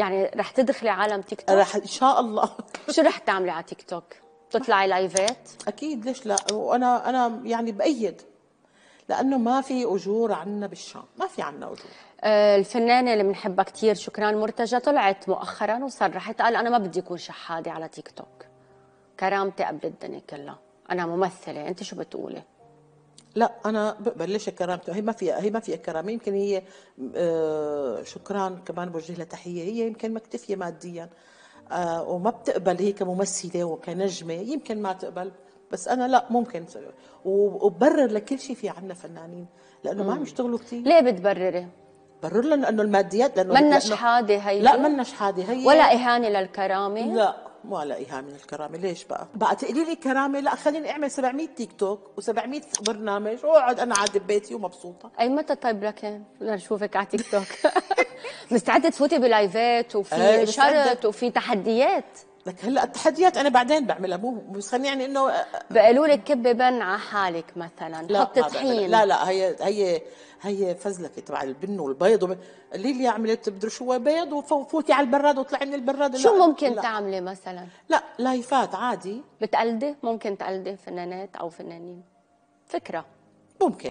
يعني رح تدخلي عالم تيك توك رح ان شاء الله شو رح تعملي على تيك توك تطلعي لايفات اكيد ليش لا وانا انا يعني بايد لانه ما في اجور عنا بالشام ما في عنا اجور آه الفنانه اللي بنحبها كثير شكران مرتجى طلعت مؤخرا وصرحت قال انا ما بدي اكون شحاده على تيك توك كرامتي قبل الدنيا كلها انا ممثله انت شو بتقولي لا انا بقبل ليش كرامته هي ما فيها هي ما فيها كرامه يمكن هي آه، شكران كمان بوجه لها تحيه هي يمكن مكتفيه ماديا آه، وما بتقبل هي كممثله وكنجمه يمكن ما تقبل بس انا لا ممكن وببرر لكل شيء في عندنا فنانين لانه ما عم يشتغلوا كثير ليه بتبرري؟ برر لهم انه الماديات لانه منش حاده هي لا منش حاده هي ولا اهانه للكرامه لا مو على من الكرامة ليش بقى بقى لي كرامه لا خليني أعمل 700 تيك توك و700 برنامج وأقعد أنا عاد ببيتي ومبسوطة أي متى طيب لكن؟ لنشوفك على تيك توك مستعدة تفوتي بلايفات وفي إيه، شرط وفي تحديات لك هلا التحديات انا بعدين بعملها مو بس يعني انه آه، آه، بقالوا لك كبي بن على حالك مثلا لا حط طحين لا لا هي هي هي فزلكه تبع البن والبيض وب... اللي عملت بدري شو بيض وفوتي على البراد وطلعي من البراد شو لا. ممكن لا. تعملي مثلا؟ لا لايفات عادي بتقلدي ممكن تقلدي فنانات او فنانين فكره ممكن